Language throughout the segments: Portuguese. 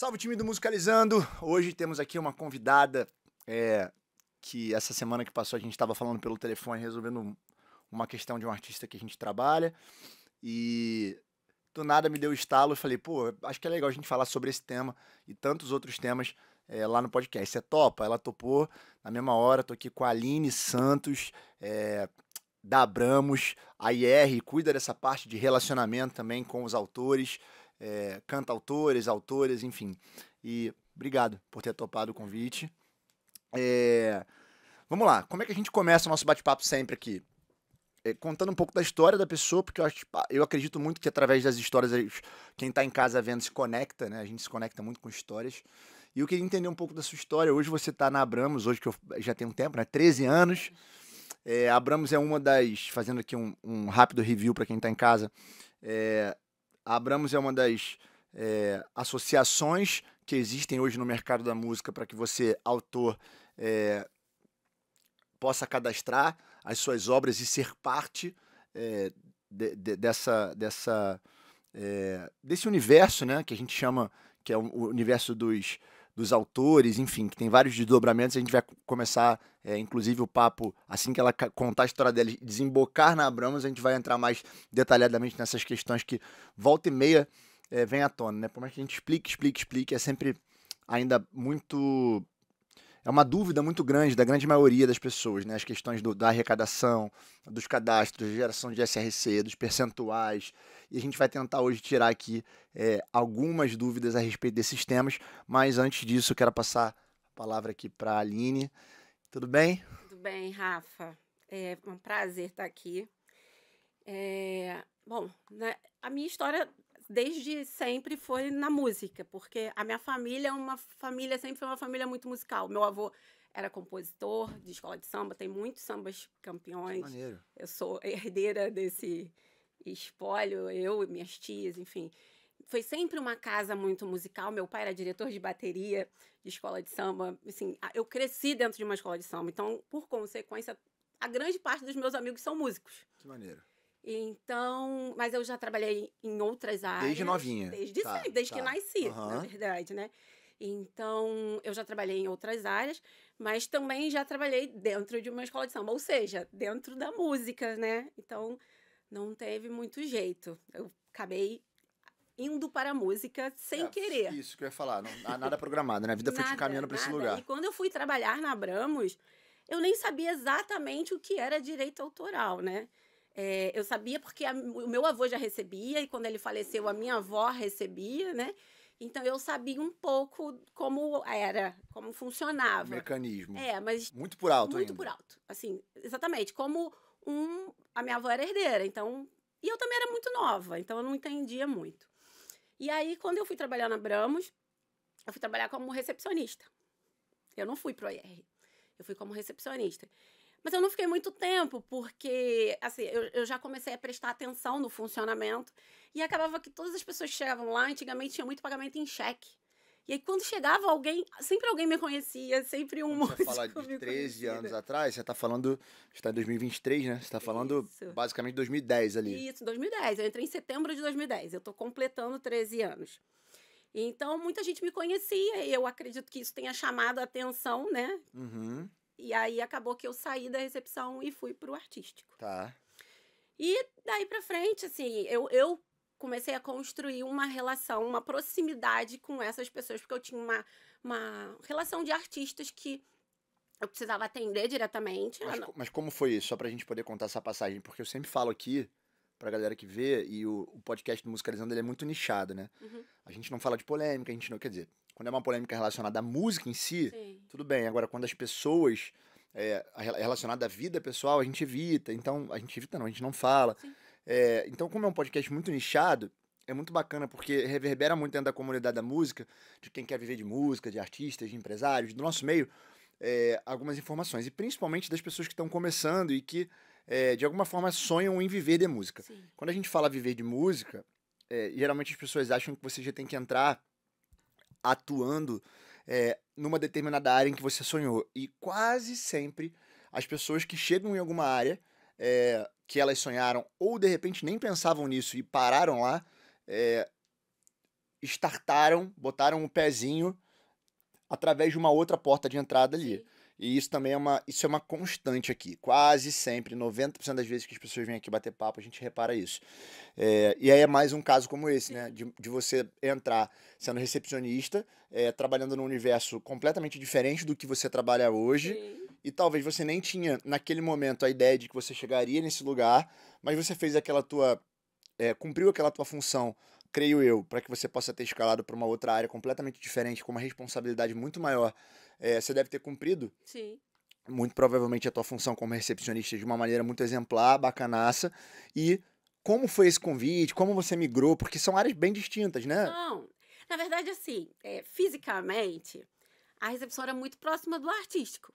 Salve time do Musicalizando! Hoje temos aqui uma convidada é, que essa semana que passou a gente estava falando pelo telefone resolvendo uma questão de um artista que a gente trabalha e do nada me deu estalo e falei, pô, acho que é legal a gente falar sobre esse tema e tantos outros temas é, lá no podcast. Você topa? Ela topou na mesma hora, tô aqui com a Aline Santos, é, da Abramos, a IR cuida dessa parte de relacionamento também com os autores é, cantautores, autores, enfim. E obrigado por ter topado o convite. É, vamos lá, como é que a gente começa o nosso bate-papo sempre aqui? É, contando um pouco da história da pessoa, porque eu, acho, ah, eu acredito muito que através das histórias quem está em casa vendo se conecta, né? A gente se conecta muito com histórias. E eu queria entender um pouco da sua história. Hoje você está na Abramos, hoje que eu já tenho um tempo, né? 13 anos. É, Abramos é uma das. Fazendo aqui um, um rápido review para quem está em casa. É, a Abramos é uma das é, associações que existem hoje no mercado da música para que você, autor, é, possa cadastrar as suas obras e ser parte é, de, de, dessa, dessa, é, desse universo né, que a gente chama, que é o universo dos dos autores, enfim, que tem vários desdobramentos. A gente vai começar, é, inclusive, o papo assim que ela contar a história dela e desembocar na Abramos. A gente vai entrar mais detalhadamente nessas questões que volta e meia é, vem à tona, né? Por mais que a gente explique, explique, explique, é sempre ainda muito é uma dúvida muito grande da grande maioria das pessoas, né? As questões do, da arrecadação, dos cadastros, geração de SRC, dos percentuais. E a gente vai tentar hoje tirar aqui é, algumas dúvidas a respeito desses temas. Mas antes disso, eu quero passar a palavra aqui para a Aline. Tudo bem? Tudo bem, Rafa. É um prazer estar aqui. É, bom, né, a minha história desde sempre foi na música, porque a minha família é uma família, sempre foi uma família muito musical. Meu avô era compositor de escola de samba, tem muitos sambas campeões. Que maneiro. Eu sou herdeira desse espólio, eu e minhas tias, enfim. Foi sempre uma casa muito musical. Meu pai era diretor de bateria de escola de samba. Assim, eu cresci dentro de uma escola de samba. Então, por consequência, a grande parte dos meus amigos são músicos. Que maneiro. Então, mas eu já trabalhei em outras áreas. Desde novinha. Desde tá, sempre, desde tá. que nasci, uhum. na verdade, né? Então, eu já trabalhei em outras áreas, mas também já trabalhei dentro de uma escola de samba, ou seja, dentro da música, né? Então, não teve muito jeito. Eu acabei indo para a música sem é, querer. Isso que eu ia falar, não, nada programado, né? A vida nada, foi te caminhando para esse lugar. E quando eu fui trabalhar na Abramos, eu nem sabia exatamente o que era direito autoral, né? É, eu sabia porque a, o meu avô já recebia, e quando ele faleceu, a minha avó recebia, né? Então eu sabia um pouco como era, como funcionava. O mecanismo. É, mas. Muito por alto, Muito ainda. por alto. Assim, exatamente. Como um. A minha avó era herdeira, então. E eu também era muito nova, então eu não entendia muito. E aí, quando eu fui trabalhar na Bramos, eu fui trabalhar como recepcionista. Eu não fui pro IR. Eu fui como recepcionista. Mas eu não fiquei muito tempo, porque assim, eu, eu, já comecei a prestar atenção no funcionamento. E acabava que todas as pessoas que chegavam lá, antigamente tinha muito pagamento em cheque. E aí, quando chegava alguém, sempre alguém me conhecia, sempre um quando Você fala de 13 conhecida. anos atrás, você está falando. Você está em 2023, né? Você está falando Isso. basicamente 2010 ali. Isso, 2010. Eu entrei em setembro de 2010. Eu estou completando 13 anos. Então, muita gente me conhecia e eu acredito que isso tenha chamado a atenção, né? Uhum. E aí acabou que eu saí da recepção e fui pro artístico. Tá. E daí pra frente, assim, eu, eu comecei a construir uma relação, uma proximidade com essas pessoas, porque eu tinha uma, uma relação de artistas que eu precisava atender diretamente. Mas, mas como foi isso? Só pra gente poder contar essa passagem, porque eu sempre falo aqui pra galera que vê, e o, o podcast do Musicalizando ele é muito nichado, né? Uhum. A gente não fala de polêmica, a gente não. Quer dizer, quando é uma polêmica relacionada à música em si, Sim. tudo bem. Agora, quando as pessoas. É, é relacionada à vida pessoal, a gente evita. Então, a gente evita, não, a gente não fala. É, então, como é um podcast muito nichado, é muito bacana porque reverbera muito dentro da comunidade da música, de quem quer viver de música, de artistas, de empresários, do nosso meio, é, algumas informações. E principalmente das pessoas que estão começando e que, é, de alguma forma, sonham em viver de música. Sim. Quando a gente fala viver de música, é, geralmente as pessoas acham que você já tem que entrar atuando é, numa determinada área em que você sonhou. E quase sempre as pessoas que chegam em alguma área é, que elas sonharam ou de repente nem pensavam nisso e pararam lá, é, eh, startaram, botaram o um pezinho através de uma outra porta de entrada ali. E isso também é uma, isso é uma constante aqui. Quase sempre, 90% das vezes que as pessoas vêm aqui bater papo, a gente repara isso. É, e aí é mais um caso como esse, né? De, de você entrar sendo recepcionista, é, trabalhando num universo completamente diferente do que você trabalha hoje. Sim. E talvez você nem tinha, naquele momento, a ideia de que você chegaria nesse lugar, mas você fez aquela tua. É, cumpriu aquela tua função creio eu, para que você possa ter escalado para uma outra área completamente diferente, com uma responsabilidade muito maior é, você deve ter cumprido. Sim. Muito provavelmente a tua função como recepcionista de uma maneira muito exemplar, bacanaça. E como foi esse convite? Como você migrou? Porque são áreas bem distintas, né? Não. Na verdade, assim, é, fisicamente, a recepção era muito próxima do artístico.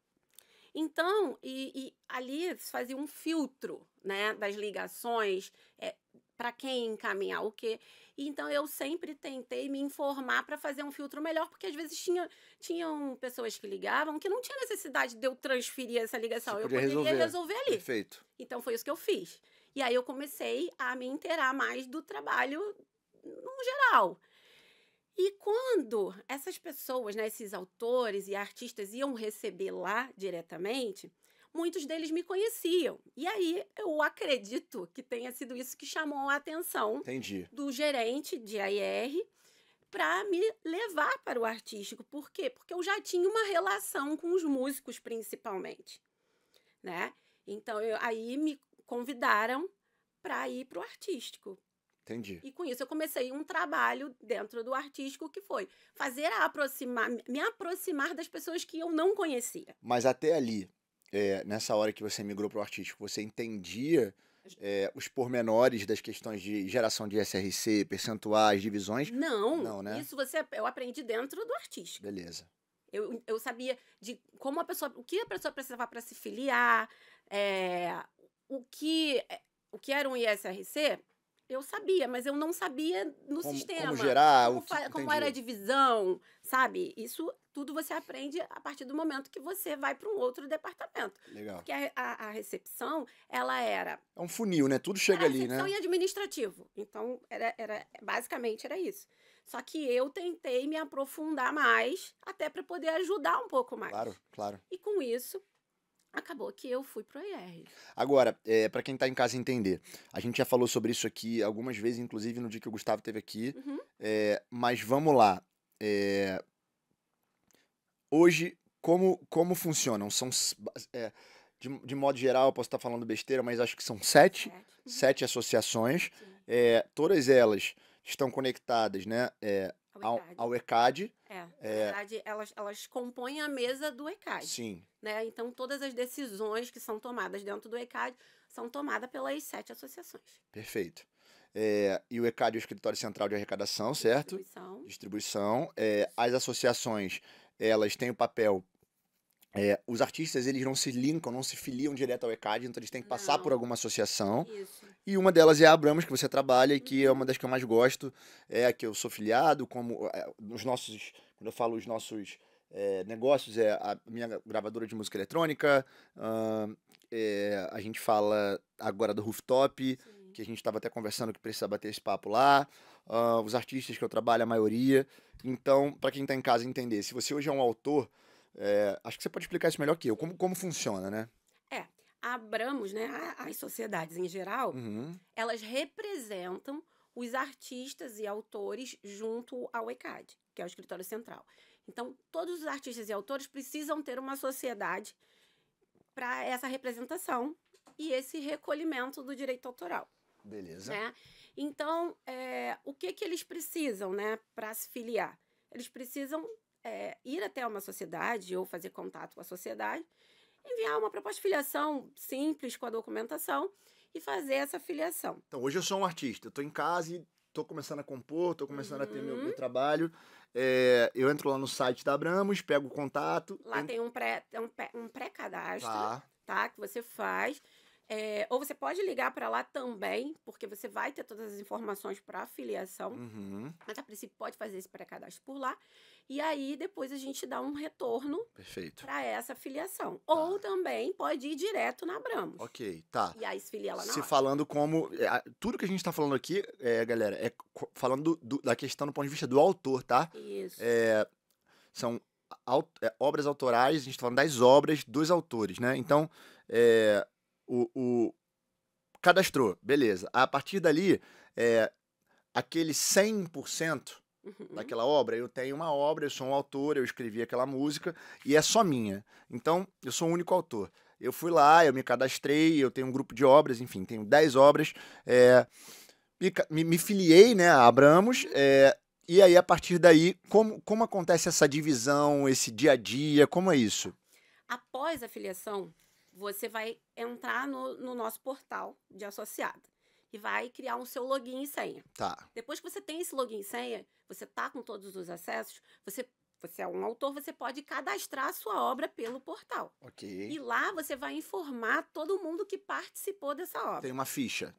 Então, e, e ali se fazia um filtro, né, das ligações, é, para quem encaminhar o quê. Então eu sempre tentei me informar para fazer um filtro melhor, porque às vezes tinha, tinham pessoas que ligavam que não tinha necessidade de eu transferir essa ligação. Podia eu poderia resolver. resolver ali. Perfeito. Então foi isso que eu fiz. E aí eu comecei a me inteirar mais do trabalho no geral. E quando essas pessoas, né, esses autores e artistas iam receber lá diretamente, muitos deles me conheciam. E aí eu acredito que tenha sido isso que chamou a atenção Entendi. do gerente de AIR para me levar para o artístico. Por quê? Porque eu já tinha uma relação com os músicos, principalmente. Né? Então, eu, aí me convidaram para ir para o artístico. Entendi. E com isso eu comecei um trabalho dentro do artístico que foi fazer aproximar, me aproximar das pessoas que eu não conhecia. Mas até ali, é, nessa hora que você migrou para o artístico, você entendia é, os pormenores das questões de geração de SRC, percentuais, divisões? Não, não né? isso você eu aprendi dentro do artístico. Beleza. Eu, eu sabia de como a pessoa, o que a pessoa precisava para se filiar, é, o que o que era um ISRC, eu sabia, mas eu não sabia no como, sistema. Como gerar, como, que, como era a divisão, sabe? Isso tudo você aprende a partir do momento que você vai para um outro departamento. Legal. Porque a, a, a, recepção, ela era... É um funil, né? Tudo chega ali, né? Recepção e administrativo. Então, era, era, basicamente era isso. Só que eu tentei me aprofundar mais, até para poder ajudar um pouco mais. Claro, claro. E com isso, acabou que eu fui pro IR. Agora, é, eh, para quem tá em casa entender, a gente já falou sobre isso aqui algumas vezes, inclusive no dia que o Gustavo teve aqui. Uhum. É, mas vamos lá. É, hoje, como, como funcionam? São. É, de, de modo geral, posso estar tá falando besteira, mas acho que são sete, sete, uhum. sete associações. todas elas estão conectadas né, ao, ao ECAD. Ao ECAD é, é, na verdade, elas, elas compõem a mesa do ECAD. Sim. Né? Então, todas as decisões que são tomadas dentro do ECAD são tomadas pelas sete associações. Perfeito. É, e o ECAD é o Escritório Central de Arrecadação, certo? Distribuição. Distribuição. É, as associações, elas têm o papel é, os artistas eles não se linkam, não se filiam direto ao ECAD, então eles têm que passar não. por alguma associação. Isso. E uma delas é a Abramos, que você trabalha e que é uma das que eu mais gosto, é a que eu sou filiado, como é, eh, os nossos, quando eu falo os nossos é, negócios, é a minha gravadora de música eletrônica, uh, a gente fala agora do Rooftop, Sim. que a gente estava até conversando que precisa bater esse papo lá, uh, os artistas que eu trabalho, a maioria. Então, para quem está em casa entender, se você hoje é um autor é, acho que você pode explicar isso melhor que eu. Como, como funciona, né? É, Abramos, né, as sociedades em geral, uhum. elas representam os artistas e autores junto ao ECAD, que é o escritório central. Então, todos os artistas e autores precisam ter uma sociedade para essa representação e esse recolhimento do direito autoral. Beleza. Né? Então, é, o que, que eles precisam né, para se filiar? Eles precisam é, ir até uma sociedade ou fazer contato com a sociedade, enviar uma proposta de filiação simples com a documentação e fazer essa filiação. Então, hoje eu sou um artista, estou em casa e estou começando a compor, estou começando uhum. a ter meu, meu uhum. trabalho. É, eu entro lá no site da Abramos, pego o contato. Lá ent... tem um pré-cadastro, um, é um pré tá. tá? Que você faz. É, ou você pode ligar para lá também, porque você vai ter todas as informações para a Uhum. Mas a princípio pode fazer esse pré-cadastro por lá. E aí depois a gente dá um retorno para essa filiação. Tá. Ou também pode ir direto na Abramos. Ok, tá. E aí se filia lá na Se hora. falando como. É, tudo que a gente está falando aqui, é, galera, é falando do, da questão do ponto de vista do autor, tá? Isso. É, são aut é, obras autorais, a gente está falando das obras dos autores, né? Então, é, o, o cadastrou, beleza. A partir dali, é, aquele 100% uhum. daquela obra. Eu tenho uma obra, eu sou um autor, eu escrevi aquela música e é só minha. Então, eu sou o único autor. Eu fui lá, eu me cadastrei, eu tenho um grupo de obras, enfim, tenho 10 obras. É, me, me, filiei né, a Abramos. É, e aí, a partir daí, como, como acontece essa divisão, esse dia a dia? Como é isso? Após a filiação, você vai entrar no, no nosso portal de associada e vai criar um seu login e senha. Tá. Depois que você tem esse login e senha, você tá com todos os acessos, você você é um autor, você pode cadastrar a sua obra pelo portal. Ok. E lá você vai informar todo mundo que participou dessa obra. Tem uma ficha.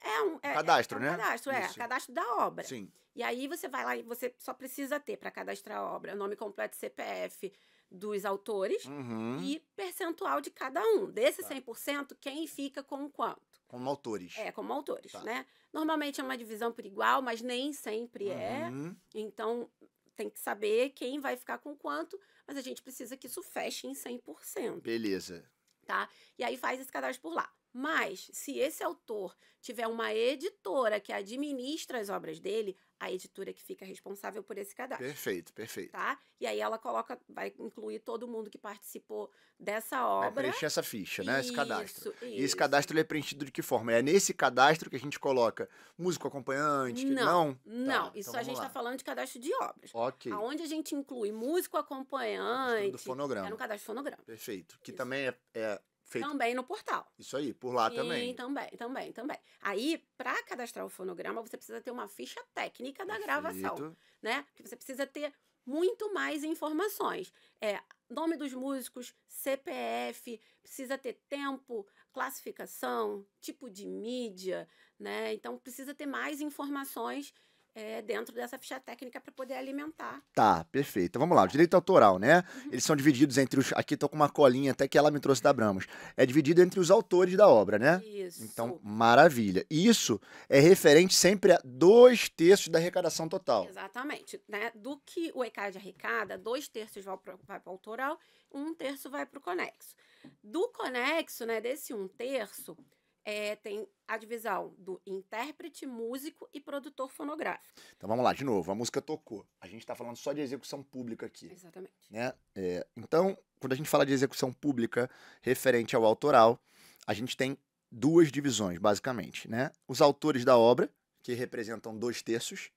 É um é, cadastro, é, é um né? Cadastro, é, Isso. é, cadastro da obra. Sim. E aí você vai lá e você só precisa ter para cadastrar a obra nome completo, CPF dos autores uhum. e percentual de cada um. Desse tá. 100%, quem fica com quanto? Como autores. É, como autores, tá. né? Normalmente é uma divisão por igual, mas nem sempre é. uhum. é. Então, tem que saber quem vai ficar com quanto, mas a gente precisa que isso feche em 100%. Beleza. Tá? E aí faz esse cadastro por lá. Mas, se esse autor tiver uma editora que administra as obras dele, a editora que fica responsável por esse cadastro. Perfeito, perfeito. Tá? E aí ela coloca, vai incluir todo mundo que participou dessa obra. Vai preencher essa ficha, né? Isso, esse cadastro. Isso. E esse cadastro é preenchido de que forma? É nesse cadastro que a gente coloca músico acompanhante? Não. Não, não. Tá, isso então a gente está falando de cadastro de obras. Ok. Aonde a gente inclui músico acompanhante. do fonograma. É no cadastro fonograma. Perfeito. Que isso. também é, é Feito. Também no portal. Isso aí, por lá Sim, também. também, também, também. Aí, para cadastrar o fonograma, você precisa ter uma ficha técnica da Perfeito. gravação, né? Que você precisa ter muito mais informações. É, nome dos músicos, CPF, precisa ter tempo, classificação, tipo de mídia, né? Então precisa ter mais informações é, dentro dessa ficha técnica para poder alimentar. Tá, perfeito. vamos lá, o direito autoral, né? Uhum. Eles são divididos entre os. Aqui estou com uma colinha até que ela me trouxe da Bramos. É dividido entre os autores da obra, né? Isso. Então, maravilha. Isso é referente sempre a dois terços da arrecadação total. Exatamente. Né? Do que o ECAD arrecada, dois terços vão para o autoral, um terço vai para o conexo. Do conexo, né, desse um terço, é, tem a divisão do intérprete, músico e produtor fonográfico. Então vamos lá, de novo, a música tocou. A gente está falando só de execução pública aqui. Exatamente. Né? É, então, quando a gente fala de execução pública referente ao autoral, a gente tem duas divisões, basicamente. Né? Os autores da obra, que representam dois terços,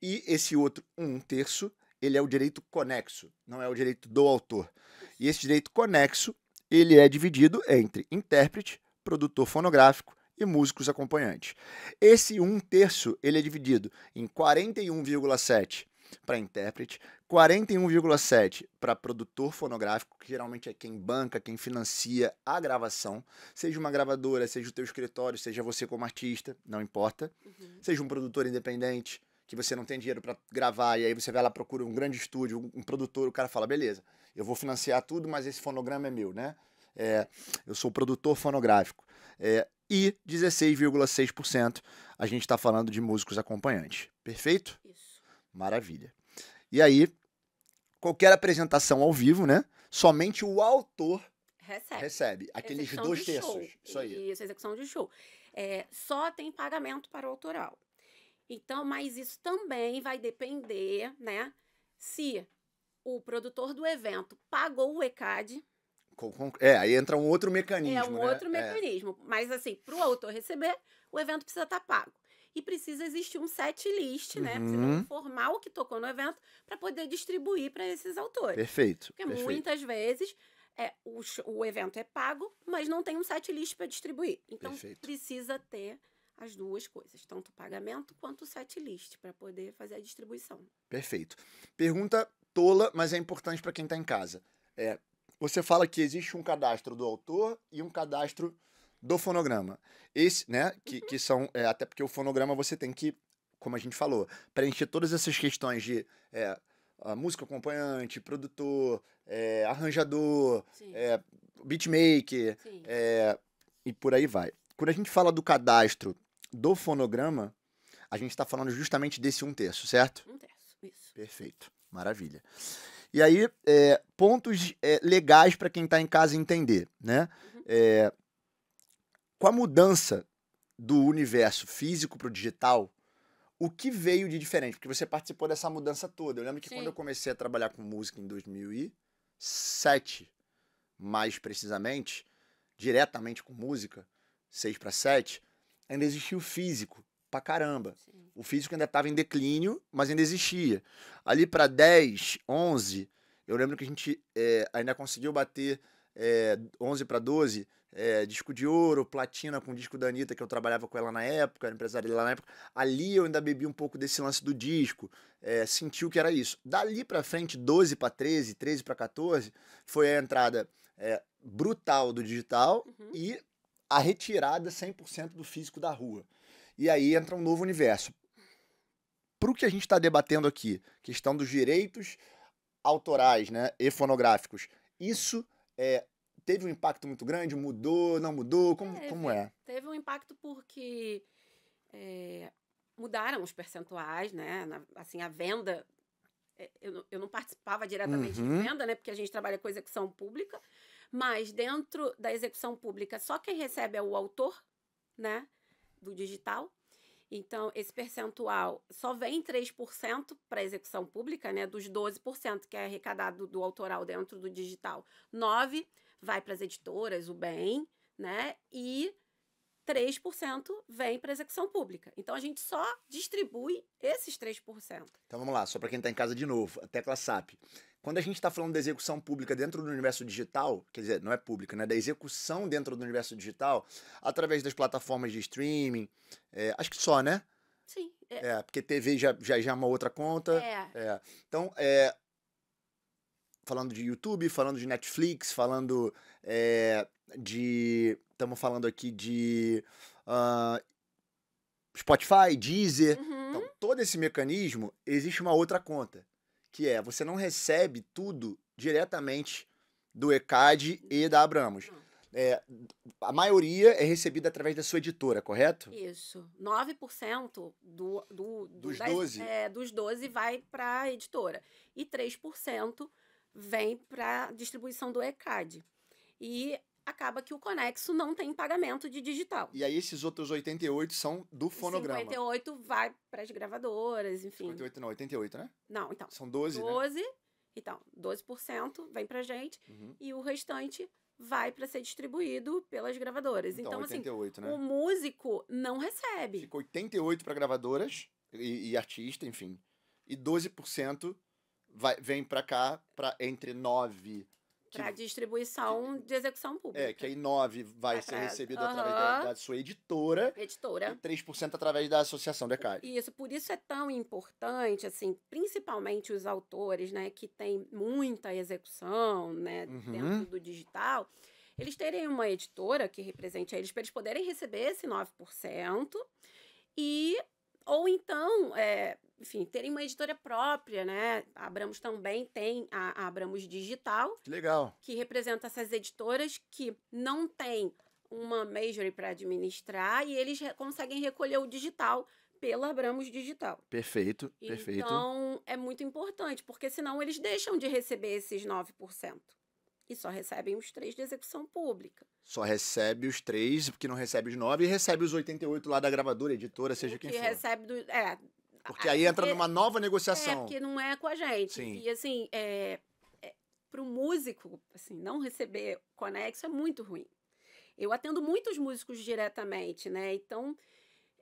e esse outro um terço, ele é o direito conexo, não é o direito do autor. E esse direito conexo, ele é dividido entre intérprete, produtor fonográfico e músicos acompanhantes. Esse um terço ele é dividido em 41,7 para intérprete, 41,7 para produtor fonográfico, que geralmente é quem banca, quem financia a gravação, seja uma gravadora, seja o teu escritório, seja você como artista, não importa, uhum. seja um produtor independente, que você não tem dinheiro para gravar e aí você vai lá procura um grande estúdio, um, um produtor, o cara fala: "Beleza, eu vou financiar tudo, mas esse fonograma é meu, né?" É, eu sou produtor fonográfico. É, e 16,6% a gente está falando de músicos acompanhantes. Perfeito? Isso. Maravilha. E aí, qualquer apresentação ao vivo, né? Somente o autor recebe. recebe aqueles execução dois terços. Isso aí. Isso, execução de show. É, só tem pagamento para o autoral. Então, mas isso também vai depender, né? Se o produtor do evento pagou o ECAD, com, com, é, aí entra um outro mecanismo. É um né? outro é. mecanismo. É. Mas, assim, para o autor receber, o evento precisa estar tá pago. E precisa existir um set list, né? uhum. né? Precisa informar o que tocou no evento para poder distribuir para esses autores. Perfeito. Porque perfeito. muitas vezes é, o, o evento é pago, mas não tem um set list para distribuir. Então, perfeito. precisa ter as duas coisas, tanto o pagamento quanto o set list, para poder fazer a distribuição. Perfeito. Pergunta tola, mas é importante para quem está em casa. É, você fala que existe um cadastro do autor e um cadastro do fonograma. Esse, né, que, que uhum. são, é, até porque o fonograma você tem que, como a gente falou, preencher todas essas questões de é, acompanhante, produtor, é, arranjador, é, beatmaker, é, e por aí vai. Quando a gente fala do cadastro do fonograma, a gente está falando justamente desse um terço, certo? Um terço, isso. Perfeito, maravilha. E aí, é, pontos é, legais para quem está em casa entender, né? Uhum. É, com a mudança do universo físico para o digital, o que veio de diferente? Porque você participou dessa mudança toda. Eu lembro que Sim. quando eu comecei a trabalhar com música em 2007, mais precisamente, diretamente com música, 6 para 7, ainda existia o físico pra caramba. Sim. O físico ainda estava em declínio, mas ainda existia. Ali para 10, 11, eu lembro que a gente é, ainda conseguiu bater é, 11 para 12, é, disco de ouro, platina com disco da Anitta, que eu trabalhava com ela na época, era empresária dela na época. Ali eu ainda bebi um pouco desse lance do disco, é, eh, sentiu que era isso. Dali para frente, 12 para 13, 13 para 14, foi a entrada é, brutal do digital uhum. e a retirada 100% do físico da rua. E aí entra um novo universo. Para o que a gente está debatendo aqui, questão dos direitos autorais né, e fonográficos, isso é, teve um impacto muito grande? Mudou, não mudou? Como é? Como é? Teve um impacto porque é, mudaram os percentuais, né? Na, assim, a venda. É, eu não, eu não participava diretamente uhum. de venda, né? Porque a gente trabalha com execução pública. Mas dentro da execução pública, só quem recebe é o autor, né? do digital. Então, esse percentual só vem 3% para a execução pública, né? Dos 12% que é arrecadado do autoral dentro do digital, 9% vai para as editoras, o bem, né? E 3% vem para a execução pública. Então, a gente só distribui esses 3%. Então, vamos lá, só para quem está em casa de novo, a tecla SAP. Quando a gente está falando da execução pública dentro do universo digital, quer dizer, não é pública, né? Da execução dentro do universo digital, através das plataformas de streaming, é, acho que só, né? Sim. É, é porque TV já, já, já é uma outra conta. É. é. Então, é, falando de YouTube, falando de Netflix, falando é, de. Estamos falando aqui de. Uh, Spotify, Deezer, uhum. então, todo esse mecanismo existe uma outra conta que é você não recebe tudo diretamente do ECAD e uhum. da Abramos. Hum. É, a maioria é recebida através da sua editora, correto? Isso. 9% do, do, do, dos, das, 12. É, dos 12 vai para a editora. E 3% vem para a distribuição do ECAD. E acaba que o Conexo não tem pagamento de digital. E aí esses outros 88 são do fonograma. 58 vai para as gravadoras, enfim. 58 não, 88, né? Não, então. São 12, 12 né? Então, 12% vem pra gente uhum. e o restante vai para ser distribuído pelas gravadoras. Então, então 88, assim, né? o músico não recebe. Fica 88 para gravadoras e, e, artista, enfim. E 12% vai, vem para cá para entre 9 para distribuição que, de execução pública. É, que aí 9 vai ser recebido uhum. através da, da, sua editora. Editora. E 3% através da associação DECAD. Isso, por isso é tão importante, assim, principalmente os autores, né, que tem muita execução, né, uhum. dentro do digital, eles terem uma editora que represente eles para eles poderem receber esse 9%. E ou então é, enfim, terem uma editora própria, né? A Abramos também tem a, a Abramos Digital. Que legal. Que representa essas editoras que não têm uma major para administrar e eles re conseguem recolher o digital pela Abramos Digital. Perfeito, então, perfeito. Então, é muito importante, porque senão eles deixam de receber esses 9% e só recebem os três de execução pública. Só recebe os três, porque não recebe os nove, e recebe os 88 lá da gravadora, editora, seja o quem que for. recebe do, é, porque ah, aí entra numa nova negociação. É, porque não é com a gente. Sim. E assim, é, é, para o músico, assim, não receber conexo é muito ruim. Eu atendo muitos músicos diretamente, né? Então,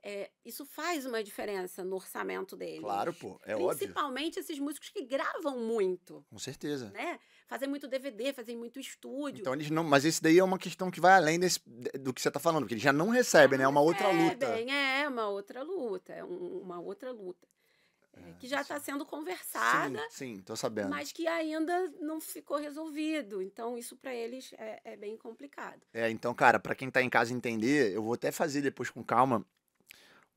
é, isso faz uma diferença no orçamento deles. Claro, pô, é Principalmente óbvio. Principalmente esses músicos que gravam muito. Com certeza. Né? Fazem muito DVD, fazem muito estúdio. Então eles não, mas isso daí é uma questão que vai além desse, do que você está falando, porque eles já não recebem, né? É não né? É uma outra luta. É, uma outra luta, é uma outra luta. É, que já está sendo conversada. Sim, estou sabendo. Mas que ainda não ficou resolvido. Então, isso para eles é, é, bem complicado. É, então, cara, para quem está em casa entender, eu vou até fazer depois com calma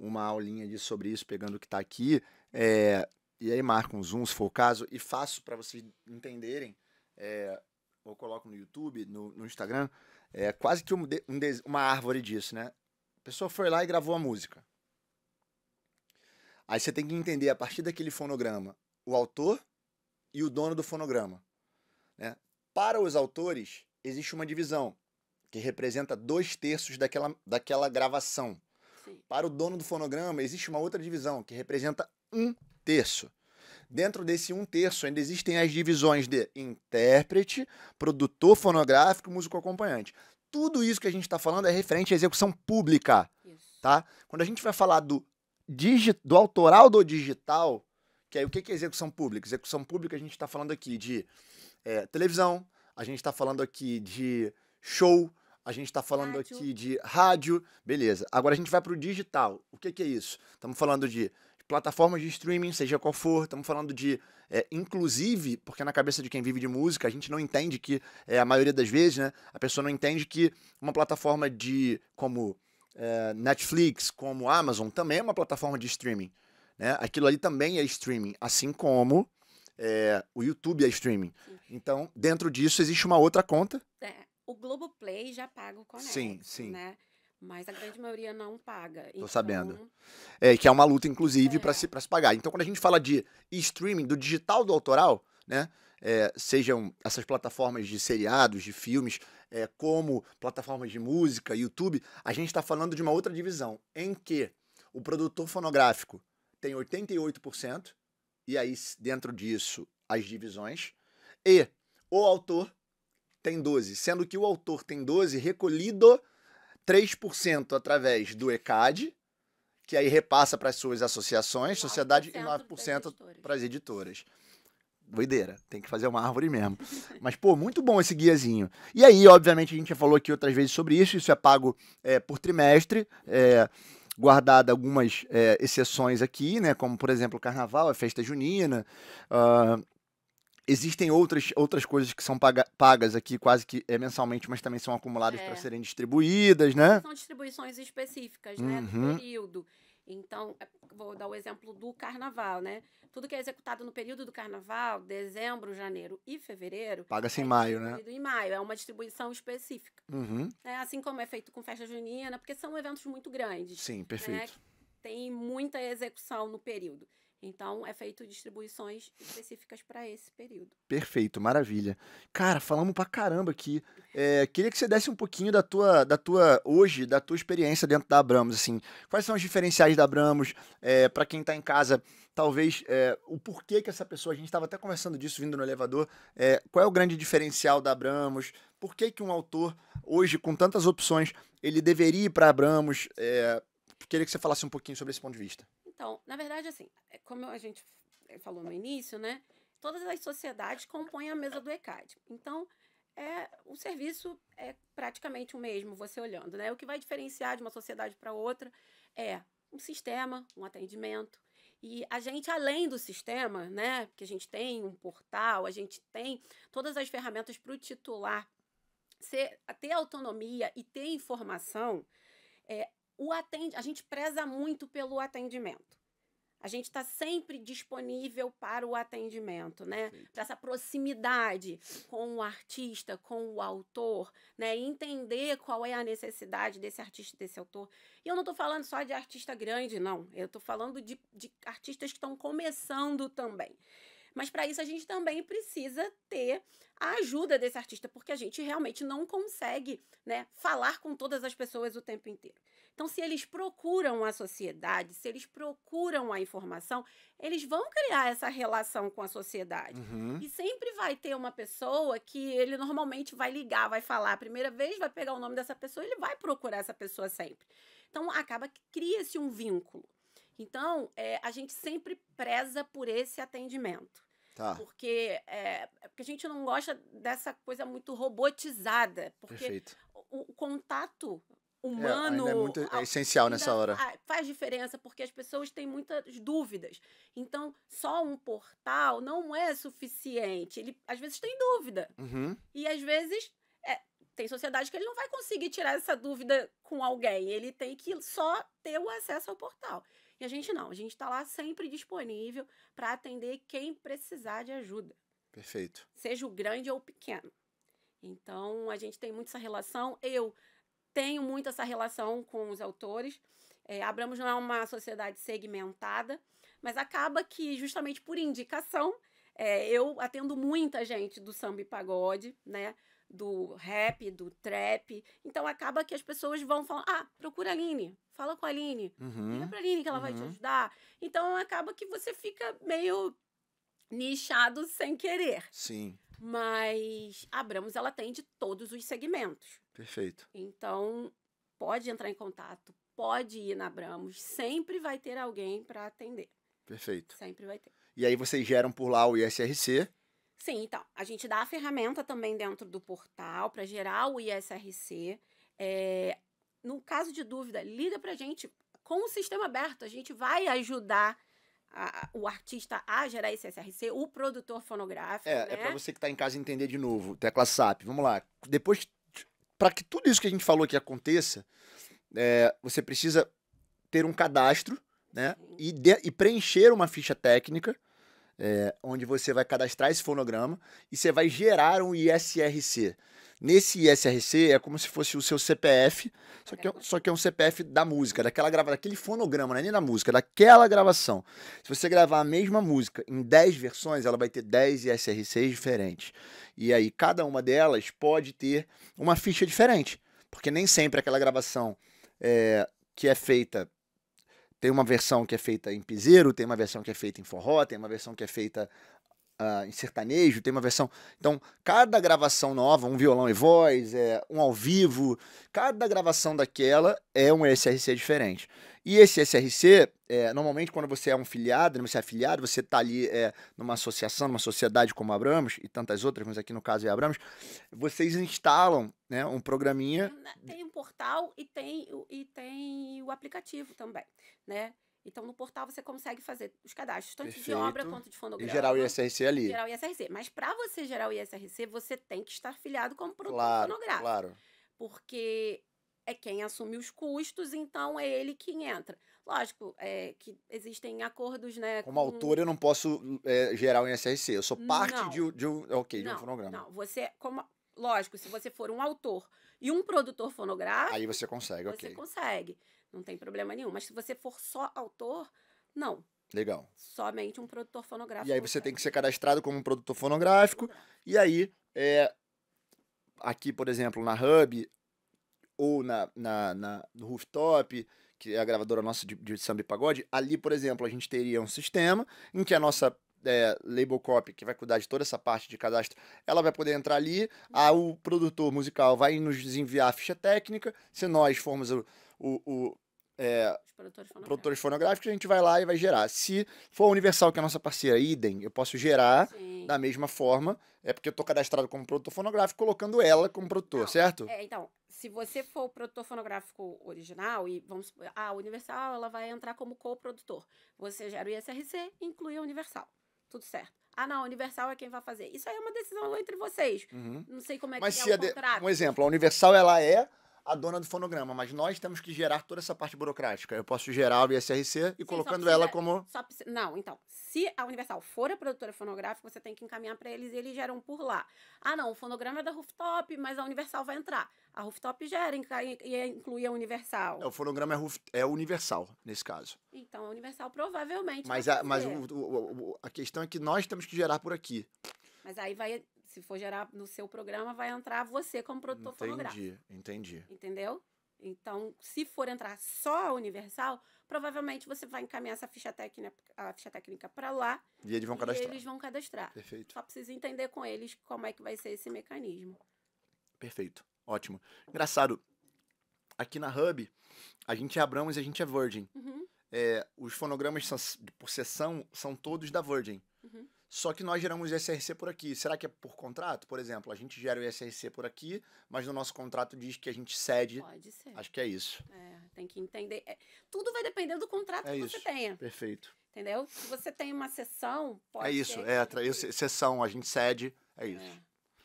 uma aulinha de sobre isso, pegando o que está aqui. É, e aí marco um zoom, se for o caso, e faço para vocês entenderem. É, eh, ou coloco no YouTube, no, no Instagram, é quase que um um uma árvore disso, né? A pessoa foi lá e gravou a música. Aí você tem que entender, a partir daquele fonograma, o autor e o dono do fonograma. Né? Para os autores, existe uma divisão, que representa dois terços daquela, daquela gravação. Para o dono do fonograma, existe uma outra divisão que representa um terço. Dentro desse um terço ainda existem as divisões de intérprete, produtor fonográfico, músico acompanhante. Tudo isso que a gente está falando é referente à execução pública. Isso. Tá? Quando a gente vai falar do, digi do autoral do digital, que é o que é execução pública? Execução pública a gente está falando aqui de é, televisão, a gente está falando aqui de show, a gente está falando rádio. aqui de rádio, beleza. Agora a gente vai para o digital. O que, que é isso? Estamos falando de plataformas de streaming, seja qual for, estamos falando de, é, inclusive, porque na cabeça de quem vive de música, a gente não entende que, é, a maioria das vezes, né, a pessoa não entende que uma plataforma de, como é, Netflix, como Amazon, também é uma plataforma de streaming, né, aquilo ali também é streaming, assim como é, o YouTube é streaming. Então, dentro disso existe uma outra conta, é. O Globoplay já paga o Conex, sim, sim. né? Mas a grande maioria não paga. Tô então... sabendo. É, que é uma luta, inclusive, é. para se, se pagar. Então, quando a gente fala de streaming, do digital do autoral, né? É, sejam essas plataformas de seriados, de filmes, é, como plataformas de música, YouTube, a gente está falando de uma outra divisão, em que o produtor fonográfico tem 88%, e aí dentro disso as divisões, e o autor tem 12, sendo que o autor tem 12 recolhido 3% através do ECAD, que aí repassa para as suas associações, sociedade, e 9% para as editoras. Doideira, tem que fazer uma árvore mesmo. Mas, pô, muito bom esse guiazinho. E aí, obviamente, a gente já falou aqui outras vezes sobre isso, isso é pago é, por trimestre, é, guardado algumas é, exceções aqui, né? Como, por exemplo, o carnaval, a festa junina. Uh, existem outras, outras coisas que são paga, pagas aqui quase que é, mensalmente, mas também são acumuladas é. para serem distribuídas, né? São distribuições específicas, né, do uhum. período. Então, é, vou dar o exemplo do carnaval, né? Tudo que é executado no período do carnaval, dezembro, janeiro e fevereiro. Paga-se é em maio, né? Em maio, é uma distribuição específica. Uhum. É, assim como é feito com festa junina, porque são eventos muito grandes. Sim, né, perfeito. Né? Tem muita execução no período. Então, é feito distribuições específicas para esse período. Perfeito, maravilha. Cara, falamos pra caramba aqui. É, queria que você desse um pouquinho da tua, da tua, hoje, da tua experiência dentro da Abramos, assim. Quais são os diferenciais da Abramos, é, para quem está em casa, talvez, é, o porquê que essa pessoa, a gente estava até conversando disso vindo no elevador, é, qual é o grande diferencial da Abramos, por que que um autor, hoje, com tantas opções, ele deveria ir pra Abramos, é, queria que você falasse um pouquinho sobre esse ponto de vista. Então, na verdade, assim, é como a gente é, falou no início, né? Todas as sociedades compõem a mesa do ECAD. Então, é, o serviço é praticamente o mesmo, você olhando, né? O que vai diferenciar de uma sociedade para outra é um sistema, um atendimento. E a gente, além do sistema, né? Que a gente tem um portal, a gente tem todas as ferramentas para o titular ser, ter autonomia e ter informação o atende, a gente preza muito pelo atendimento. A gente está sempre disponível para o atendimento, né? Para essa proximidade com o artista, com o autor, né? entender qual é a necessidade desse artista, desse autor. E eu não estou falando só de artista grande, não. Eu estou falando de, de artistas que estão começando também. Mas para isso a gente também precisa ter a ajuda desse artista, porque a gente realmente não consegue, né, falar com todas as pessoas o tempo inteiro. Então, se eles procuram a sociedade, se eles procuram a informação, eles vão criar essa relação com a sociedade. Uhum. E sempre vai ter uma pessoa que ele normalmente vai ligar, vai falar a primeira vez, vai pegar o nome dessa pessoa, ele vai procurar essa pessoa sempre. Então, acaba que cria-se um vínculo. Então, é, a gente sempre preza por esse atendimento. Tá. Porque, é, porque a gente não gosta dessa coisa muito robotizada. Porque Perfeito. O, o contato é, é humano. É, é, muito, é essencial nessa hora. Faz diferença, porque as pessoas têm muitas dúvidas. Então, só um portal não é suficiente. Ele às vezes tem dúvida. Uhum. E às vezes é, tem sociedade que ele não vai conseguir tirar essa dúvida com alguém. Ele tem que só ter o acesso ao portal. E a gente não, a gente está lá sempre disponível para atender quem precisar de ajuda. Perfeito. Seja o grande ou o pequeno. Então, a gente tem muito essa relação. Eu tenho muito essa relação com os autores. É, Abramos não é uma sociedade segmentada, mas acaba que, justamente por indicação, é, eu atendo muita gente do samba e pagode, né? do rap, do trap. Então acaba que as pessoas vão falar: ah, procura a Aline, fala com a Aline, uhum. liga pra Aline que ela uhum. vai te uhum. ajudar. Então acaba que você fica meio nichado sem querer. Sim. Mas a Abramos ela atende todos os segmentos. Perfeito. Então pode entrar em contato, pode ir na Abramos, sempre vai ter alguém para atender. Perfeito. Sempre vai ter. E aí vocês geram por lá o ISRC Sim, então, a gente dá a ferramenta também dentro do portal para gerar o ISRC. É, eh, no caso de dúvida, liga para a gente com o sistema aberto. A gente vai ajudar a, o artista a gerar esse ISRC o produtor fonográfico. É, é né? é para você que está em casa entender de novo. Tecla SAP, vamos lá. Depois, para que tudo isso que a gente falou que aconteça, é, você precisa ter um cadastro né? E, de, e preencher uma ficha técnica é, onde você vai cadastrar esse fonograma e você vai gerar um ISRC. Nesse ISRC é como se fosse o seu CPF, só que, é, só que é um é CPF da música, daquela grava, daquele fonograma, não é nem da música, é daquela gravação. Se você gravar a mesma música em 10 versões, ela vai ter 10 ISRCs diferentes. E aí cada uma delas pode ter uma ficha diferente, porque nem sempre aquela gravação é, que é feita tem uma versão que é feita em piseiro, tem uma versão que é feita em forró, tem uma versão que é feita uh, em sertanejo, tem uma versão. Então, cada gravação nova, um violão e voz, é, um ao vivo, cada gravação daquela é um SRC diferente. E esse SRC, é, normalmente quando você é um filiado, né, você é afiliado, você está ali é, numa associação, numa sociedade como a Abramos e tantas outras, mas aqui no caso é a Abramos, vocês instalam né, um programinha. Tem um portal e tem, e tem o aplicativo também, né? Então, no portal você consegue fazer os cadastros, tanto Perfeito. de obra quanto de fonograma. E gerar o ISRC ali. Gerar o ISRC. Mas para você gerar o ISRC, você tem que estar filiado como produtor claro, fonográfico. Claro. Porque é quem assume os custos, então é ele quem entra. Lógico, é, que existem acordos, né? Como com... autor, eu não posso é, gerar o ISRC. Eu sou parte de, de, um, ok não, de um fonograma. Não, você, como, lógico, se você for um autor e um produtor fonográfico. Aí você consegue, você ok. Você consegue. Não tem problema nenhum. Mas se você for só autor, não. Legal. Somente um produtor fonográfico. E aí você tem que ser cadastrado como um produtor fonográfico. E aí, é, aqui, por exemplo, na Hub ou na, na, na no Rooftop, que é a gravadora nossa de, de samba e pagode, ali, por exemplo, a gente teria um sistema em que a nossa é, label copy, que vai cuidar de toda essa parte de cadastro, ela vai poder entrar ali, a, ah, o produtor musical vai nos enviar a ficha técnica, se nós formos o, o, o é, produtores, fonográficos. produtores, fonográficos. a gente vai lá e vai gerar. Se for a Universal, que é a nossa parceira, idem, eu posso gerar Sim. da mesma forma, é porque eu tô cadastrado como produtor fonográfico, colocando ela como produtor, Não, certo? É, então, se você for o produtor fonográfico original, e vamos ah, a Universal, ela vai entrar como co-produtor. Você gera o ISRC, inclui a Universal. Tudo certo. Ah, não, a Universal é quem vai fazer. Isso aí é uma decisão entre vocês. Uhum. Não sei como é Mas que é se é o contrato. Um exemplo, a Universal, ela é a dona do fonograma, mas nós temos que gerar toda essa parte burocrática. Eu posso gerar o ISRC e Sim, colocando precisa, ela como. Precisa, não, então, se a Universal for a produtora fonográfica, você tem que encaminhar para eles e eles geram por lá. Ah, não, o fonograma é da Rooftop, mas a Universal vai entrar. A Rooftop gera e inclui a Universal. É, o fonograma é, roof, é Universal, nesse caso. Então, a Universal provavelmente. Mas, a, mas o, o, o, a questão é que nós temos que gerar por aqui. Mas aí vai se for gerar no seu programa, vai entrar você como produtor entendi, fonográfico. Entendi, entendi. Entendeu? Então, se for entrar só a Universal, provavelmente você vai encaminhar essa ficha técnica, a ficha técnica para lá. E eles vão e cadastrar. Eles vão cadastrar. Perfeito. Só precisa entender com eles como é que vai ser esse mecanismo. Perfeito. Ótimo. Engraçado. Aqui na Hub, a gente é Abramos e a gente é Virgin. Uhum. É, os fonogramas por sessão são todos da Virgin. Uhum. Só que nós geramos SRC por aqui. Será que é por contrato? Por exemplo, a gente gera o SRC por aqui, mas no nosso contrato diz que a gente cede. Pode ser. Acho que é isso. É, tem que entender. É, tudo vai depender do contrato é que isso. você tenha. Perfeito. Entendeu? Se você tem uma sessão, pode É isso, é, sessão, a gente cede, é isso. É.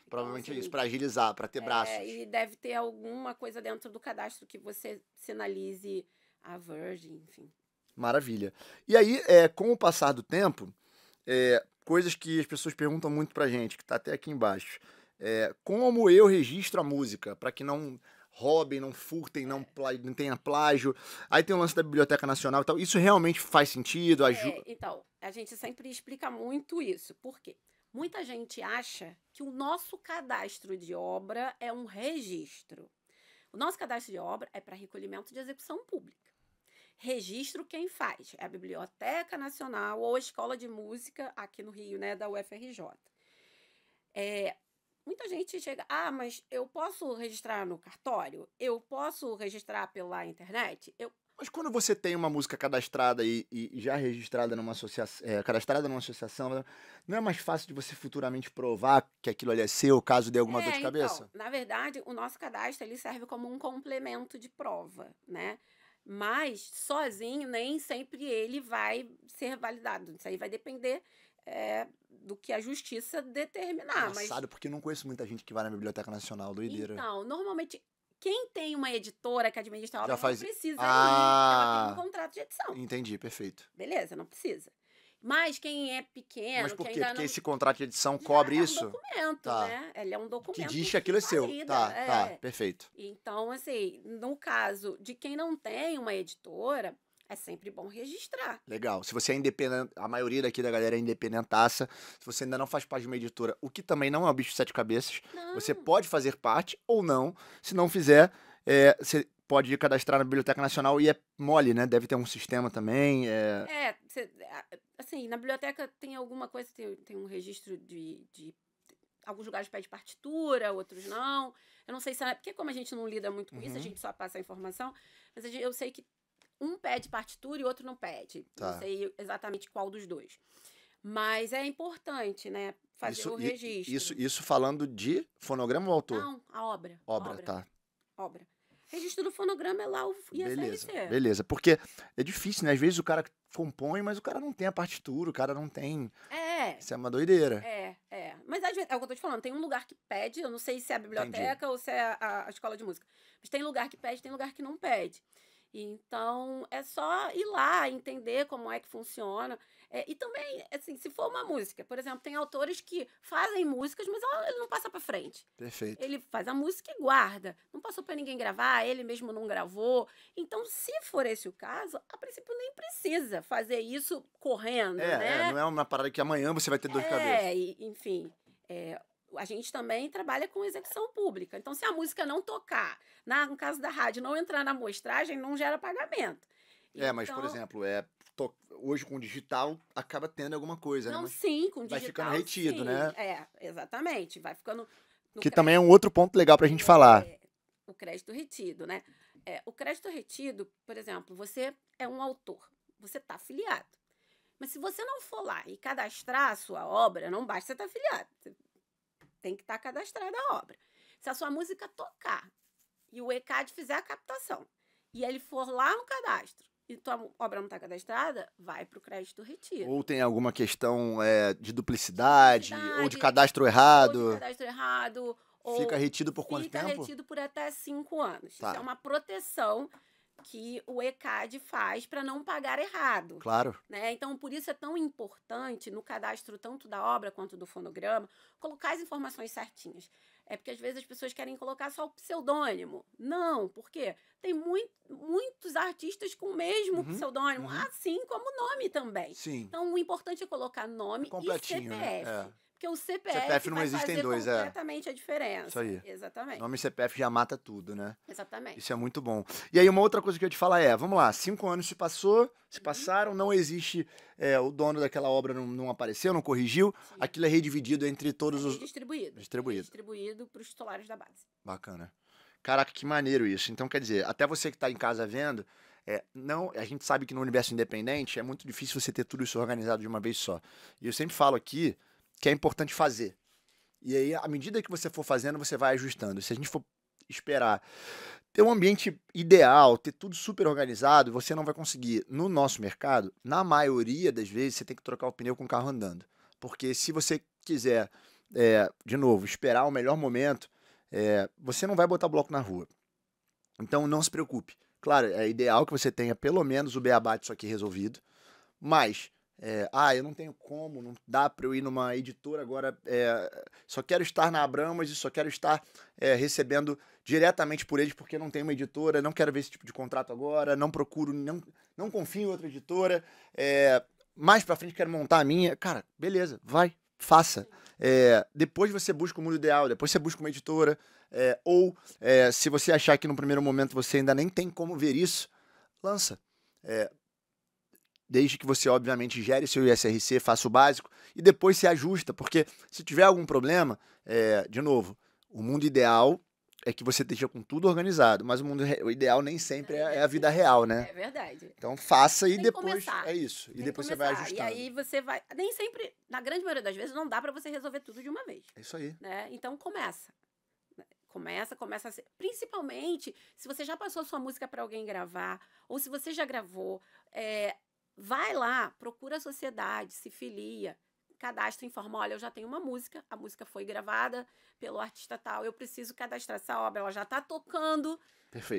Provavelmente então, assim, é isso, para é assim. agilizar, para ter é, braços. E deve ter alguma coisa dentro do cadastro que você sinalize a Virgin, enfim. Maravilha. E aí, é, com o passar do tempo, é, coisas que as pessoas perguntam muito pra gente, que tá até aqui embaixo. É, como eu registro a música para que não roubem, não furtem, não, não tenha plágio. Aí tem o lance da Biblioteca Nacional e tal. Isso realmente faz sentido? Ajuda? É, então, a gente sempre explica muito isso. Por quê? Muita gente acha que o nosso cadastro de obra é um registro. O nosso cadastro de obra é para recolhimento de execução pública registro quem faz, é a Biblioteca Nacional ou a Escola de Música aqui no Rio, né, da UFRJ. É, muita gente chega, ah, mas eu posso registrar no cartório? Eu posso registrar pela internet? Eu mas quando você tem uma música cadastrada e, e já registrada numa associação, é, cadastrada numa associação, não é mais fácil de você futuramente provar que aquilo ali é seu, caso dê alguma é, dor de é, então, cabeça? Então, na verdade, o nosso cadastro ele serve como um complemento de prova, né? mas sozinho nem sempre ele vai ser validado. Isso aí vai depender é, do que a justiça determinar. Engraçado, mas... porque não conheço muita gente que vai na Biblioteca Nacional, do Ideira. Então, normalmente, quem tem uma editora que administra a obra faz... não precisa ah... ir, ela tem um contrato de edição. Entendi, perfeito. Beleza, não precisa. Mas quem é pequeno. Mas por quê? Porque não... esse contrato de edição cobre é, isso? É um documento, tá. né? Ele é um documento. É que diz que aquilo é seu. Tá, é. tá, perfeito. Então, assim, no caso de quem não tem uma editora, é sempre bom registrar. Legal. Se você é independente, a maioria daqui da galera é independentaça, se você ainda não faz parte de uma editora, o que também não é um bicho de sete cabeças, não. você pode fazer parte ou não. Se não fizer, é, você pode cadastrar na Biblioteca Nacional e é mole, né? Deve ter um sistema também. É, é cê, assim, na biblioteca tem alguma coisa, tem, tem um registro de, de alguns lugares pedem partitura, outros não. Eu não sei se é porque como a gente não lida muito com uhum. isso, a uhum. gente só passa a informação, mas a gente, eu sei que um pede partitura e outro não pede. Tá. Não sei exatamente qual dos dois. Mas é importante, né, fazer isso, o registro. Isso, isso falando de fonograma ou autor? Não, a obra. Obra, obra. tá. Obra. Registro do fonograma é lá o IFRC. Beleza, beleza, porque é difícil, né? Às vezes o cara compõe, mas o cara não tem a partitura, o cara não tem. É. Isso é uma doideira. É, é. Mas às vezes, é o que eu tô te falando, tem um lugar que pede, eu não sei se é a biblioteca Entendi. ou se é a, a, escola de música. Mas tem lugar que pede, tem lugar que não pede. Então, é só ir lá, entender como é que funciona. É, e também, assim, se for uma música, por exemplo, tem autores que fazem músicas, mas ela, ele não passa para frente. Perfeito. Ele faz a música e guarda. Não passou para ninguém gravar, ele mesmo não gravou. Então, se for esse o caso, a princípio nem precisa fazer isso correndo, é, né? É, não é uma parada que amanhã você vai ter dor de é, cabeça. É, enfim. É, a gente também trabalha com execução pública. Então, se a música não tocar, na, no caso da rádio, não entrar na amostragem, não gera pagamento. É, então, mas, por então exemplo, é hoje com o digital acaba tendo alguma coisa, Não, né? Não, sim, com digital. Vai ficando retido, sim. né? É, exatamente. Vai ficando. que também é um outro ponto legal para a gente é, falar. o crédito retido, né? É, o crédito retido, por exemplo, você é um autor, você está afiliado. Mas se você não for lá e cadastrar a sua obra, não basta você estar tá afiliado. tem que estar tá cadastrada a obra. Se a sua música tocar e o ECAD fizer a captação e ele for lá no cadastro e tua obra não está cadastrada, vai para o crédito retiro. Ou tem alguma questão é, de duplicidade, duplicidade, ou de cadastro errado. Ou de cadastro errado. fica retido por quanto fica tempo? Fica retido por até cinco anos. Tá. Isso é uma proteção que o ECAD faz para não pagar errado. Claro. Né? Então, por isso é tão importante no cadastro tanto da obra quanto do fonograma colocar as informações certinhas. É porque às vezes as pessoas querem colocar só o pseudônimo. Não, porque tem muito, muitos artistas com o mesmo uhum, pseudônimo, uhum. assim como nome também. Sim. Então o importante é colocar nome é e CPF. Né? É. Porque o CPF, CPF não em dois, completamente é. completamente a diferença. Isso aí. Exatamente. O nome CPF já mata tudo, né? Exatamente. Isso é muito bom. E aí, uma outra coisa que eu ia te falar é: vamos lá, cinco anos se passou, se uhum. passaram, não existe. É, o dono daquela obra não, não apareceu, não corrigiu. Sim. Aquilo é redividido entre todos é os. Distribuído. Distribuído. Distribuído para os titulares da base. Bacana. Caraca, que maneiro isso. Então, quer dizer, até você que está em casa vendo, é, não, a gente sabe que no universo independente é muito difícil você ter tudo isso organizado de uma vez só. E eu sempre falo aqui, que é importante fazer. E aí, à medida que você for fazendo, você vai ajustando. Se a gente for esperar ter um ambiente ideal, ter tudo super organizado, você não vai conseguir. No nosso mercado, na maioria das vezes, você tem que trocar o pneu com o carro andando. Porque se você quiser, é, de novo, esperar o melhor momento, é, você não vai botar bloco na rua. Então não se preocupe. Claro, é ideal que você tenha pelo menos o beabá disso aqui resolvido, mas é, ah, eu não tenho como, não dá para eu ir numa editora agora. É, só quero estar na Abramas e só quero estar é, recebendo diretamente por eles porque não tem uma editora, não quero ver esse tipo de contrato agora, não procuro, não, não confio em outra editora. É, mais para frente quero montar a minha. Cara, beleza, vai, faça. É, depois você busca o mundo ideal, depois você busca uma editora. É, ou se você achar que no primeiro momento você ainda nem tem como ver isso, lança. É, desde que você, obviamente, gere seu ISRC, faça o básico e depois se ajusta, porque se tiver algum problema, é, de novo, o mundo ideal é que você esteja com tudo organizado, mas o mundo o ideal nem sempre é, é, a vida real, né? É verdade. Então faça e depois é isso, Tem e depois você vai ajustar E aí você vai, nem sempre, na grande maioria das vezes não dá para você resolver tudo de uma vez. É isso aí. Né? Então começa. Né? Começa, começa a ser. Principalmente se você já passou sua música para alguém gravar, ou se você já gravou, é, vai lá, procura a sociedade, se filia, cadastra, informa, olha, eu já tenho uma música, a música foi gravada pelo artista tal, eu preciso cadastrar essa obra, ela já está tocando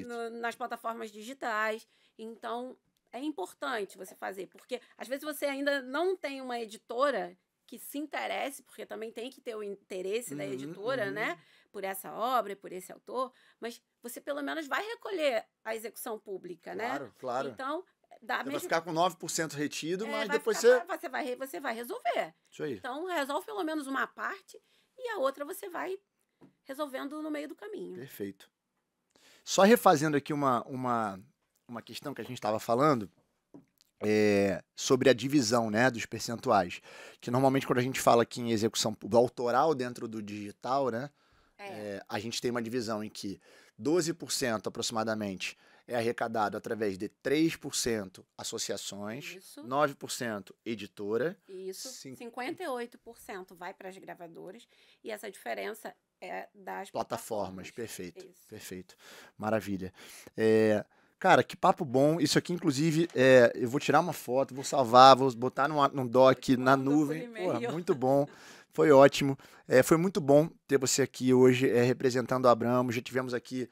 no, nas plataformas digitais. Então, é importante você fazer, porque às vezes você ainda não tem uma editora que se interesse, porque também tem que ter o interesse uhum, da editora, uhum. né? Por essa obra, por esse autor, mas você pelo menos vai recolher a execução pública, claro, né? Claro, claro. Então, Dá você é mesmo... vai ficar com 9% retido, é, mas depois ficar, você. Você vai, você vai resolver. Isso aí. Então, resolve pelo menos uma parte e a outra você vai resolvendo no meio do caminho. Perfeito. Só refazendo aqui uma, uma, uma questão que a gente estava falando é, sobre a divisão né, dos percentuais. Que normalmente quando a gente fala aqui em execução do autoral dentro do digital, né, é. É, a gente tem uma divisão em que 12% aproximadamente é arrecadado através de 3% associações, Isso. 9% editora. Isso, 50... 58% vai para as gravadoras e essa diferença é das plataformas. plataformas. Perfeito, Isso. perfeito. Maravilha. É, cara, que papo bom. Isso aqui, inclusive, é, eu vou tirar uma foto, vou salvar, vou botar num, num doc, na nuvem. Porra, muito bom. Foi ótimo. É, foi muito bom ter você aqui hoje é, representando a Abramo. Já tivemos aqui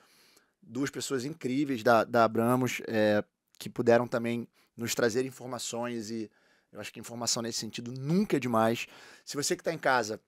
duas pessoas incríveis da, da Abramos é, que puderam também nos trazer informações e eu acho que informação nesse sentido nunca é demais. Se você que está em casa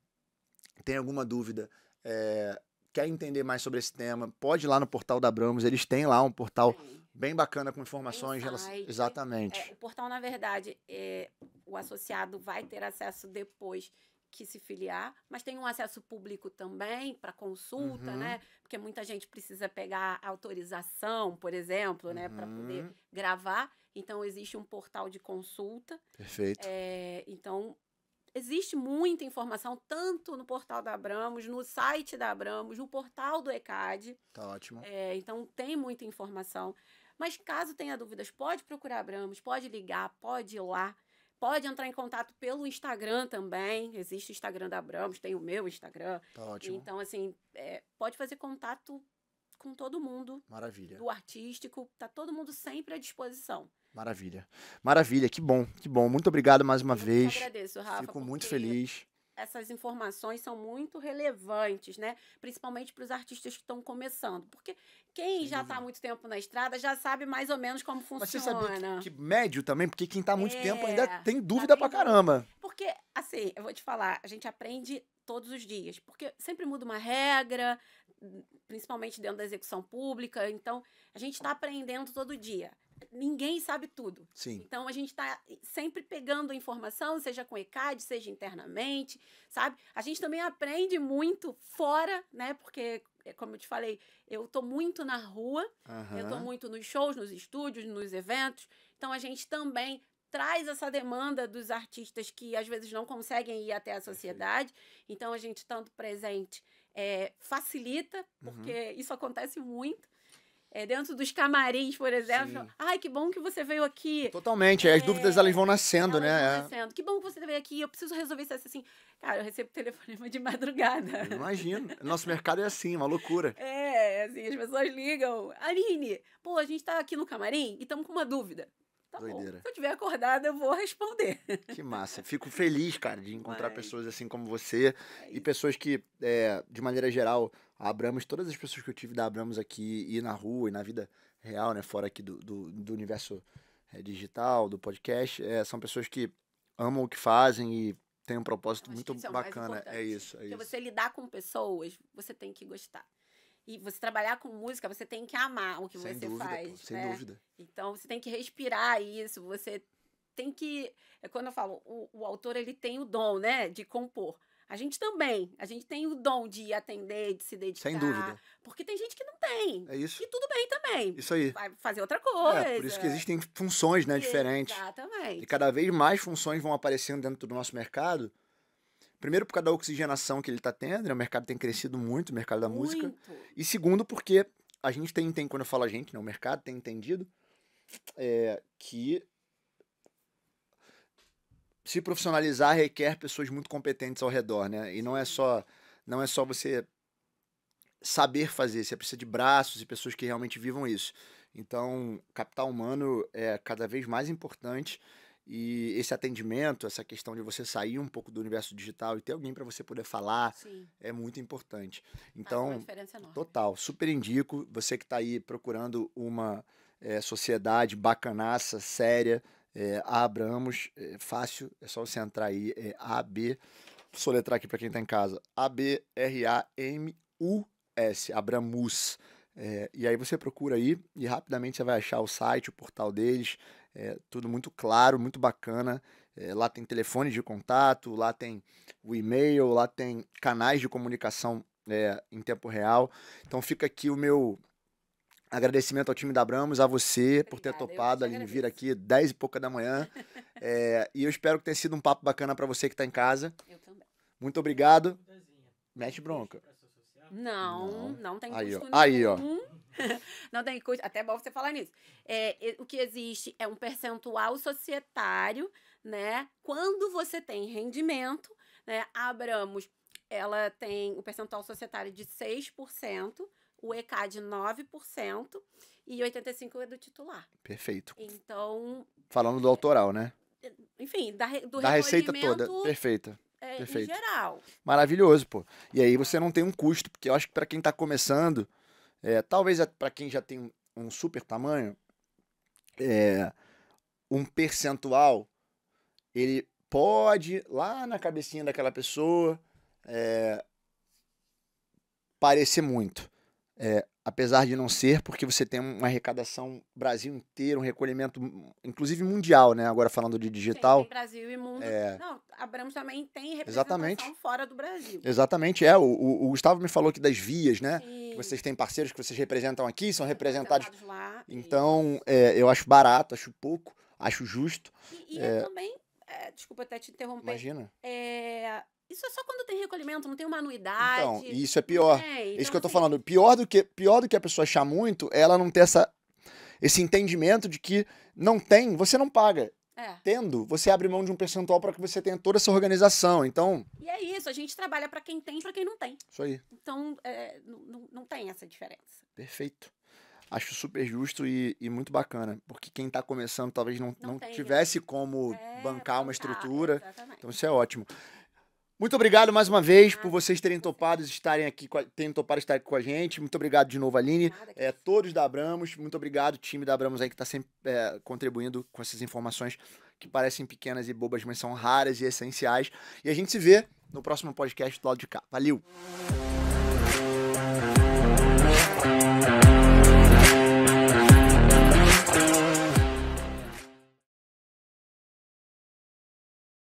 tem alguma dúvida, é, quer entender mais sobre esse tema, pode ir lá no portal da Abramos, eles têm lá um portal bem bacana com informações. Exatamente. É, o portal, na verdade, é, o associado vai ter acesso depois que se filiar, mas tem um acesso público também para consulta, uhum. né? Porque muita gente precisa pegar autorização, por exemplo, né, uhum. né, para poder gravar. Então existe um portal de consulta. Perfeito. É, então existe muita informação tanto no portal da Abramos, no site da Abramos, no portal do ECAD. Tá ótimo. É, então tem muita informação. Mas caso tenha dúvidas, pode procurar Abramos, pode ligar, pode ir lá. Pode entrar em contato pelo Instagram também. Existe o Instagram da Abramos, tem o meu Instagram. Tá ótimo. Então, assim, é, pode fazer contato com todo mundo. Maravilha. Do artístico, tá todo mundo sempre à disposição. Maravilha. Maravilha, que bom, que bom. Muito obrigado mais uma Eu vez. Eu agradeço, Rafa. Fico muito feliz essas informações são muito relevantes, né? Principalmente para os artistas que estão começando. Porque quem Sim, já está há muito tempo na estrada já sabe mais ou menos como funciona. Mas você sabe que, que médio também? Porque quem está há muito é, tempo ainda tem tá dúvida tá pra caramba. Porque, assim, eu vou te falar, a gente aprende todos os dias. Porque sempre muda uma regra, hum, principalmente dentro da execução pública. Então, a gente está aprendendo todo dia ninguém sabe tudo. Sim. Então a gente está sempre pegando informação, seja com ECAD, seja internamente, sabe? A gente também aprende muito fora, né? Porque é, como eu te falei, eu estou muito na rua, uhum. eu estou muito nos shows, nos estúdios, nos eventos. Então a gente também traz essa demanda dos artistas que às vezes não conseguem ir até a sociedade. Então a gente tanto presente é, facilita, uhum. porque uhum. isso acontece muito é, dentro dos camarins, por exemplo. Sim. Ai, que bom que você veio aqui. Totalmente. É, as dúvidas é, elas vão nascendo, elas né? Vão é. nascendo. Que bom que você veio aqui. Eu preciso resolver isso assim. Cara, eu recebo telefonema de madrugada. imagino. Nosso mercado é assim, uma loucura. É, assim, as pessoas ligam. Aline, pô, a gente tá aqui no camarim e estamos com uma dúvida. Tá Doideira. Bom. Se eu tiver acordada, eu vou responder. Que massa. Fico feliz, cara, de encontrar Mas... pessoas assim como você é e pessoas que, é, de maneira geral, a Abramos, todas as pessoas que eu tive da Abramos aqui e na rua e na vida real, né, fora aqui do, do, do universo é, digital, do podcast, é, são pessoas que amam o que fazem e têm um propósito muito é bacana. É isso, é Porque isso. você lidar com pessoas, você tem que gostar. E você trabalhar com música, você tem que amar o que sem você dúvida, faz. Pô, sem né? dúvida. Então você tem que respirar isso, você tem que. É quando eu falo, o, o autor ele tem o dom, né? De compor. A gente também. A gente tem o dom de atender, de se dedicar. Sem dúvida. Porque tem gente que não tem. É isso. E tudo bem também. Isso aí. Vai fazer outra coisa. É, por isso que existem funções né, diferentes. Exatamente. E cada vez mais funções vão aparecendo dentro do nosso mercado. Primeiro, por causa da oxigenação que ele está tendo, né? o mercado tem crescido muito, o mercado da muito. música. E segundo, porque a gente tem, tem quando eu falo a gente, né? o mercado tem entendido é, que se profissionalizar requer pessoas muito competentes ao redor, né? E não é só não é só você saber fazer, você precisa de braços e pessoas que realmente vivam isso. Então, capital humano é cada vez mais importante e esse atendimento, essa questão de você sair um pouco do universo digital e ter alguém para você poder falar Sim. é muito importante. Então, total, super indico você que está aí procurando uma é, sociedade bacanaça, séria, é, Abramos, é fácil, é só você entrar aí, é AB, vou soletrar aqui para quem está em casa, A-B-R-A-M-U-S, Abramus. É, e aí você procura aí e rapidamente você vai achar o site, o portal deles, é, tudo muito claro, muito bacana. É, lá tem telefone de contato, lá tem o e-mail, lá tem canais de comunicação é, em tempo real. Então fica aqui o meu Agradecimento ao time da Abramos, a você Obrigada, por ter topado ali vir aqui 10 e pouca da manhã. é, e eu espero que tenha sido um papo bacana para você que está em casa. Eu também. Muito obrigado. Mete bronca. Não, não, não tem aí, custo ó. Aí, ó. não tem custo. Até bom você falar nisso. É, o que existe é um percentual societário, né? Quando você tem rendimento, né? A Abramos, ela tem o um percentual societário de 6% o ECAD 9% e 85% é do titular. Perfeito. Então. Falando do autoral, né? É, enfim, da, do da receita toda. Perfeita. É, Perfeito. Em geral. Maravilhoso, pô. E aí você não tem um custo, porque eu acho que para quem está começando, é, talvez é para quem já tem um super tamanho, é, um percentual, ele pode, lá na cabecinha daquela pessoa, é, parecer muito. É, apesar de não ser, porque você tem uma arrecadação Brasil inteiro, um recolhimento, hum, inclusive mundial, né? Agora falando de digital. Tem, tem Brasil e mundo. É... Não, Abramos também tem representação Exatamente. fora do Brasil. Exatamente, é. O, o, o Gustavo me falou que das vias, né? E... vocês têm parceiros que vocês representam aqui, são representados. Lá, então, e... é, eu acho barato, acho pouco, acho justo. E, e é... eu também, é, desculpa até te interromper. Imagina. É, isso é só quando tem recolhimento, não tem uma então, anuidade. Então, isso é pior. É, então, é isso que eu tô assim falando. Pior do que, pior do que a pessoa achar muito, é ela não ter essa, esse entendimento de que não tem, você não paga. É. Tendo, você abre mão de um percentual para que você tenha toda essa organização. Então. E é isso, a gente trabalha para quem tem e para quem não tem. Isso aí. Então, é, não, não tem essa diferença. Perfeito. Acho super justo e, e muito bacana, porque quem está começando talvez não, não, não tivesse como é, bancar uma estrutura. Exatamente. Então, isso é ótimo. Muito obrigado mais uma vez por vocês terem topado estarem aqui, terem topado estar aqui com a gente. Muito obrigado de novo, Aline. É, todos da Abramos. Muito obrigado, time da Abramos aí que está sempre é, contribuindo com essas informações que parecem pequenas e bobas, mas são raras e essenciais. E a gente se vê no próximo podcast do lado de cá. Valeu!